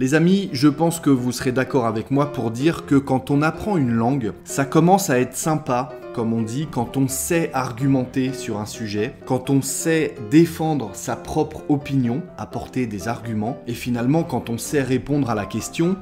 Les amis, je pense que vous serez d'accord avec moi pour dire que quand on apprend une langue, ça commence à être sympa, comme on dit, quand on sait argumenter sur un sujet, quand on sait défendre sa propre opinion, apporter des arguments, et finalement quand on sait répondre à la question,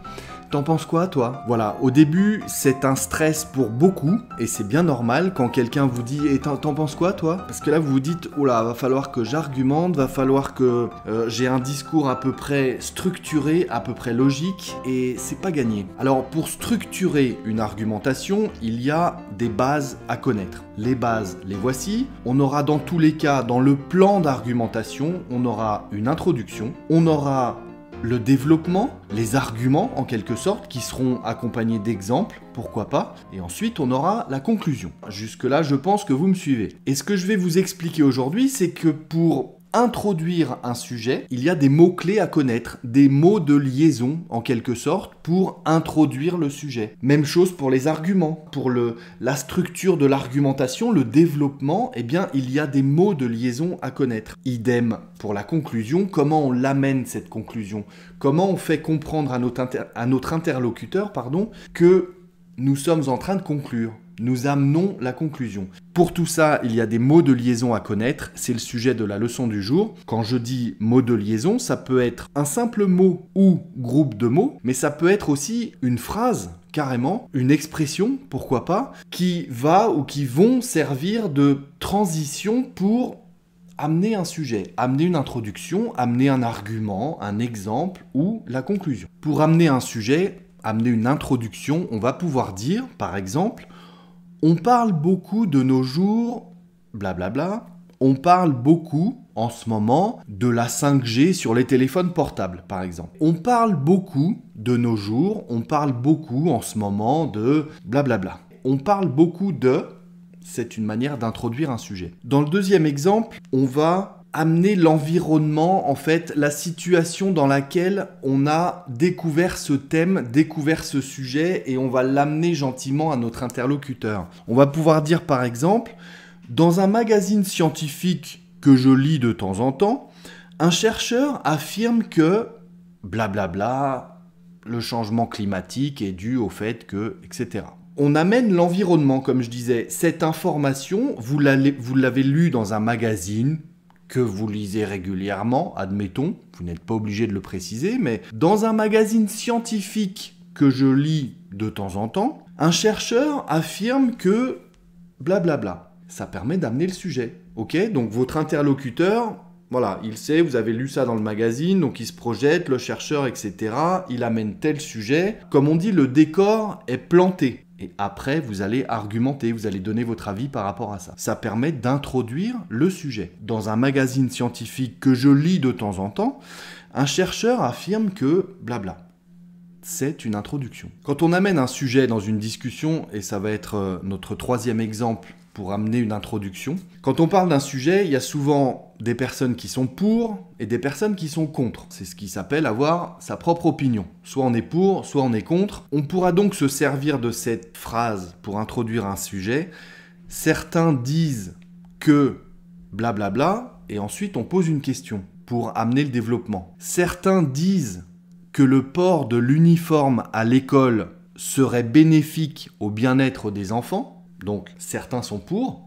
T'en penses quoi, toi Voilà, au début, c'est un stress pour beaucoup, et c'est bien normal quand quelqu'un vous dit Et t'en penses quoi, toi Parce que là, vous vous dites Oh là, va falloir que j'argumente, va falloir que euh, j'ai un discours à peu près structuré, à peu près logique, et c'est pas gagné. Alors, pour structurer une argumentation, il y a des bases à connaître. Les bases, les voici. On aura dans tous les cas, dans le plan d'argumentation, on aura une introduction, on aura le développement, les arguments en quelque sorte, qui seront accompagnés d'exemples, pourquoi pas, et ensuite on aura la conclusion. Jusque-là, je pense que vous me suivez. Et ce que je vais vous expliquer aujourd'hui, c'est que pour introduire un sujet, il y a des mots-clés à connaître, des mots de liaison en quelque sorte pour introduire le sujet. Même chose pour les arguments, pour le, la structure de l'argumentation, le développement, eh bien il y a des mots de liaison à connaître. Idem pour la conclusion, comment on l'amène cette conclusion, comment on fait comprendre à notre, à notre interlocuteur pardon, que nous sommes en train de conclure, nous amenons la conclusion. Pour tout ça, il y a des mots de liaison à connaître, c'est le sujet de la leçon du jour. Quand je dis mot de liaison, ça peut être un simple mot ou groupe de mots, mais ça peut être aussi une phrase carrément, une expression, pourquoi pas, qui va ou qui vont servir de transition pour amener un sujet, amener une introduction, amener un argument, un exemple ou la conclusion. Pour amener un sujet, amener une introduction, on va pouvoir dire, par exemple, on parle beaucoup de nos jours, blablabla, bla bla, on parle beaucoup en ce moment de la 5G sur les téléphones portables, par exemple. On parle beaucoup de nos jours, on parle beaucoup en ce moment de blablabla. Bla on parle beaucoup de, c'est une manière d'introduire un sujet. Dans le deuxième exemple, on va amener l'environnement, en fait, la situation dans laquelle on a découvert ce thème, découvert ce sujet, et on va l'amener gentiment à notre interlocuteur. On va pouvoir dire par exemple, dans un magazine scientifique que je lis de temps en temps, un chercheur affirme que blablabla, bla bla, le changement climatique est dû au fait que, etc on amène l'environnement, comme je disais. Cette information, vous l'avez lu dans un magazine, que vous lisez régulièrement, admettons, vous n'êtes pas obligé de le préciser, mais dans un magazine scientifique que je lis de temps en temps, un chercheur affirme que blablabla. Ça permet d'amener le sujet. Ok Donc votre interlocuteur, voilà, il sait, vous avez lu ça dans le magazine, donc il se projette, le chercheur, etc. Il amène tel sujet. Comme on dit, le décor est planté. Et après, vous allez argumenter, vous allez donner votre avis par rapport à ça. Ça permet d'introduire le sujet. Dans un magazine scientifique que je lis de temps en temps, un chercheur affirme que blabla. C'est une introduction. Quand on amène un sujet dans une discussion, et ça va être euh, notre troisième exemple pour amener une introduction. Quand on parle d'un sujet, il y a souvent des personnes qui sont pour et des personnes qui sont contre. C'est ce qui s'appelle avoir sa propre opinion. Soit on est pour, soit on est contre. On pourra donc se servir de cette phrase pour introduire un sujet. Certains disent que blablabla, bla bla, et ensuite on pose une question pour amener le développement. Certains disent que le port de l'uniforme à l'école serait bénéfique au bien-être des enfants. Donc certains sont pour,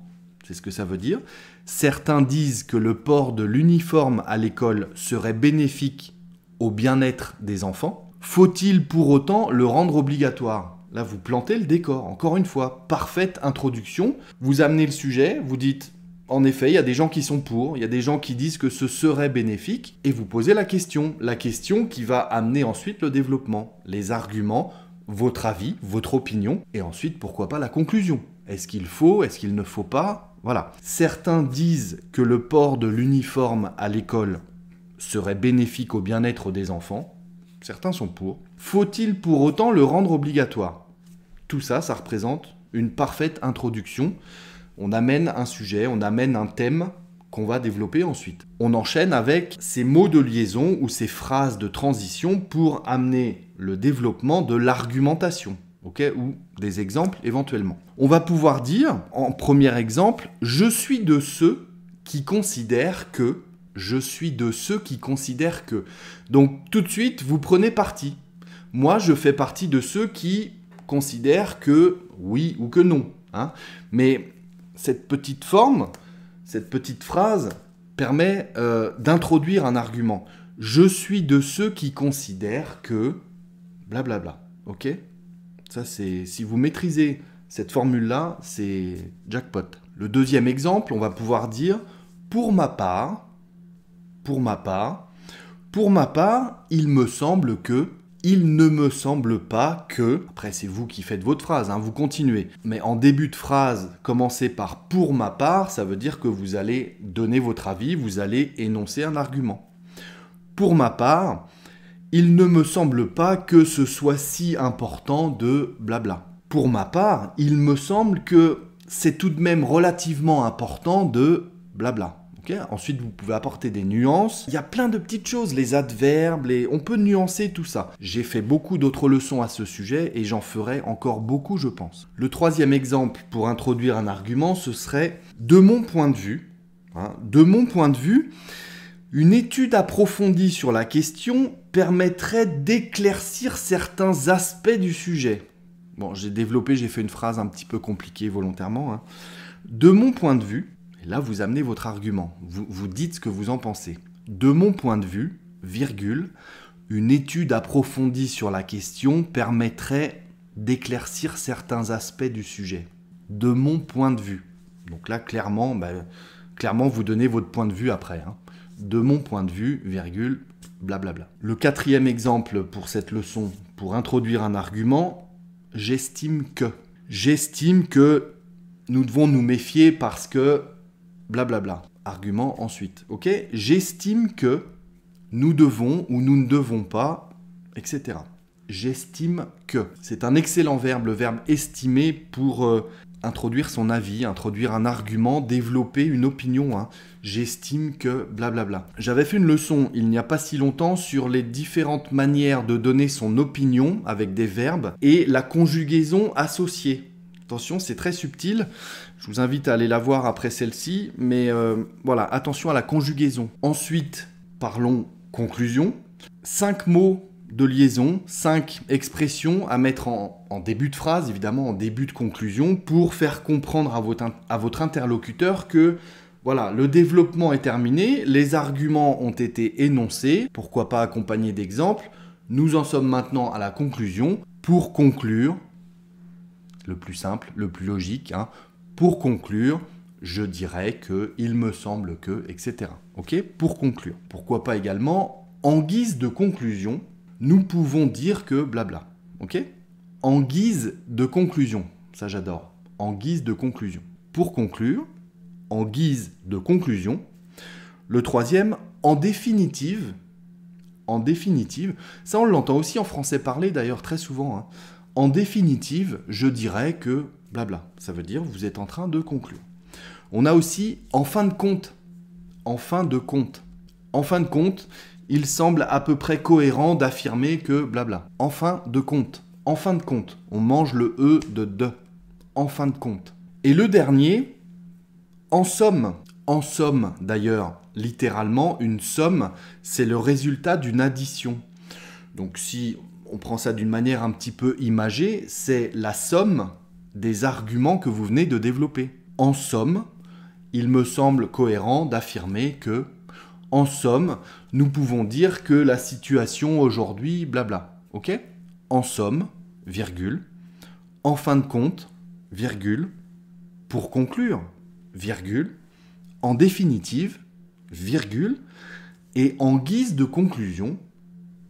c'est ce que ça veut dire. Certains disent que le port de l'uniforme à l'école serait bénéfique au bien-être des enfants. Faut-il pour autant le rendre obligatoire Là, vous plantez le décor, encore une fois. Parfaite introduction. Vous amenez le sujet, vous dites, en effet, il y a des gens qui sont pour, il y a des gens qui disent que ce serait bénéfique, et vous posez la question. La question qui va amener ensuite le développement, les arguments, votre avis, votre opinion, et ensuite, pourquoi pas, la conclusion. Est-ce qu'il faut Est-ce qu'il ne faut pas Voilà. Certains disent que le port de l'uniforme à l'école serait bénéfique au bien-être des enfants. Certains sont pour. Faut-il pour autant le rendre obligatoire Tout ça, ça représente une parfaite introduction. On amène un sujet, on amène un thème qu'on va développer ensuite. On enchaîne avec ces mots de liaison ou ces phrases de transition pour amener le développement de l'argumentation. OK ou des exemples éventuellement. On va pouvoir dire, en premier exemple, je suis de ceux qui considèrent que, je suis de ceux qui considèrent que. Donc tout de suite, vous prenez parti. Moi, je fais partie de ceux qui considèrent que oui ou que non. Hein. Mais cette petite forme, cette petite phrase permet euh, d'introduire un argument. Je suis de ceux qui considèrent que... Blablabla. OK ça, c'est si vous maîtrisez cette formule-là, c'est jackpot. Le deuxième exemple, on va pouvoir dire pour ma part, pour ma part, pour ma part, il me semble que, il ne me semble pas que. Après, c'est vous qui faites votre phrase, hein, vous continuez. Mais en début de phrase, commencez par pour ma part, ça veut dire que vous allez donner votre avis, vous allez énoncer un argument. Pour ma part, il ne me semble pas que ce soit si important de blabla. Pour ma part, il me semble que c'est tout de même relativement important de blabla. Ok Ensuite, vous pouvez apporter des nuances. Il y a plein de petites choses, les adverbes, on peut nuancer tout ça. J'ai fait beaucoup d'autres leçons à ce sujet et j'en ferai encore beaucoup, je pense. Le troisième exemple pour introduire un argument, ce serait, de mon point de vue, hein, de mon point de vue, une étude approfondie sur la question permettrait d'éclaircir certains aspects du sujet. Bon, j'ai développé, j'ai fait une phrase un petit peu compliquée volontairement. Hein. De mon point de vue, et là vous amenez votre argument, vous, vous dites ce que vous en pensez. De mon point de vue, virgule, une étude approfondie sur la question permettrait d'éclaircir certains aspects du sujet. De mon point de vue. Donc là, clairement, bah, clairement vous donnez votre point de vue après. Hein de mon point de vue, virgule, blablabla. Le quatrième exemple pour cette leçon, pour introduire un argument, j'estime que. J'estime que nous devons nous méfier parce que blablabla. Argument ensuite. Ok J'estime que nous devons ou nous ne devons pas, etc. J'estime que. C'est un excellent verbe, le verbe estimer, pour euh, introduire son avis, introduire un argument, développer une opinion. Hein. J'estime que blablabla. J'avais fait une leçon il n'y a pas si longtemps sur les différentes manières de donner son opinion avec des verbes et la conjugaison associée. Attention, c'est très subtil. Je vous invite à aller la voir après celle-ci, mais euh, voilà, attention à la conjugaison. Ensuite, parlons conclusion. Cinq mots de liaison, cinq expressions à mettre en, début de phrase, évidemment en début de conclusion, pour faire comprendre à votre, interlocuteur que voilà, le développement est terminé, les arguments ont été énoncés, pourquoi pas accompagnés d'exemples. Nous en sommes maintenant à la conclusion. Pour conclure, le plus simple, le plus logique, hein, pour conclure, je dirais que, il me semble que, etc. Ok Pour conclure. Pourquoi pas également, en guise de conclusion, nous pouvons dire que blabla. Ok En guise de conclusion, ça j'adore. En guise de conclusion. Pour conclure, en guise de conclusion, le troisième, en définitive, en définitive, ça on l'entend aussi en français parler d'ailleurs très souvent. Hein. En définitive, je dirais que blabla. Ça veut dire vous êtes en train de conclure. On a aussi en fin de compte. En fin de compte. En fin de compte, il semble à peu près cohérent d'affirmer que blabla. En fin de compte, en fin de compte, on mange le E de de. En fin de compte. Et le dernier, en somme, en somme d'ailleurs, littéralement, une somme, c'est le résultat d'une addition. Donc si on prend ça d'une manière un petit peu imagée, c'est la somme des arguments que vous venez de développer. En somme, il me semble cohérent d'affirmer que en somme, nous pouvons dire que la situation aujourd'hui, blabla. Ok En somme, virgule. En fin de compte, virgule. Pour conclure, virgule. En définitive, virgule. Et en guise de conclusion,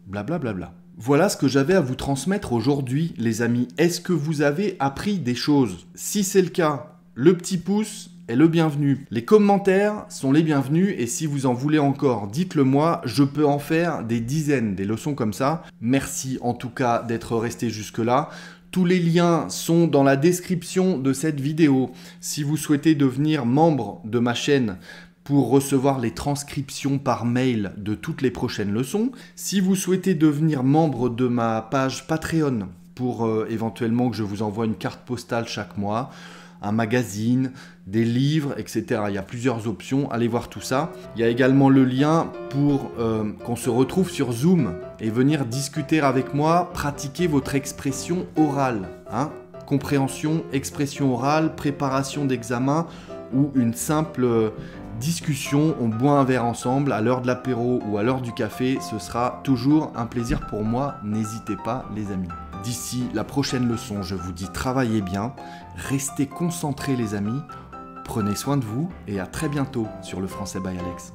blabla, blabla. Voilà ce que j'avais à vous transmettre aujourd'hui, les amis. Est-ce que vous avez appris des choses Si c'est le cas, le petit pouce le bienvenu. Les commentaires sont les bienvenus et si vous en voulez encore, dites-le moi, je peux en faire des dizaines, des leçons comme ça. Merci en tout cas d'être resté jusque-là. Tous les liens sont dans la description de cette vidéo. Si vous souhaitez devenir membre de ma chaîne, pour recevoir les transcriptions par mail de toutes les prochaines leçons. Si vous souhaitez devenir membre de ma page Patreon pour euh, éventuellement que je vous envoie une carte postale chaque mois, un magazine, des livres, etc. Il y a plusieurs options, allez voir tout ça. Il y a également le lien pour euh, qu'on se retrouve sur Zoom et venir discuter avec moi, pratiquer votre expression orale. Hein. Compréhension, expression orale, préparation d'examen ou une simple euh, discussion, on boit un verre ensemble à l'heure de l'apéro ou à l'heure du café, ce sera toujours un plaisir pour moi, n'hésitez pas les amis. D'ici la prochaine leçon, je vous dis travaillez bien, restez concentrés les amis, prenez soin de vous et à très bientôt sur le français by Alex.